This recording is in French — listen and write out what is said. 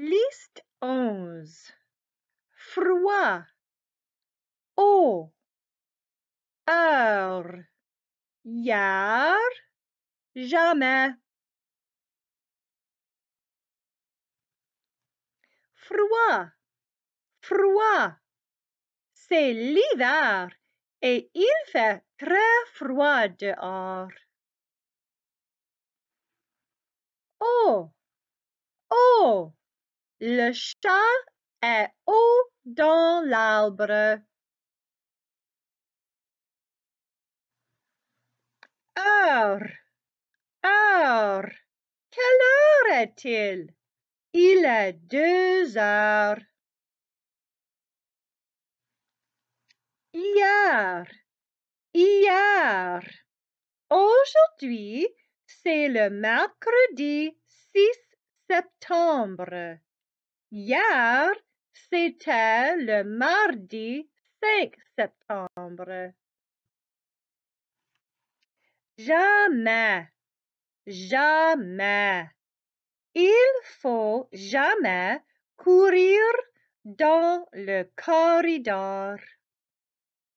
Liste onze. Froid, eau, heure, hier, jamais. Froid, froid. C'est l'hiver et il fait très froid dehors. Oh, oh. Le chat est haut dans l'arbre. Heure, heure, quelle heure est-il? Il est deux heures. Hier, hier. Aujourd'hui, c'est le mercredi 6 septembre. Hier, c'était le mardi 5 septembre. Jamais, jamais. Il faut jamais courir dans le corridor.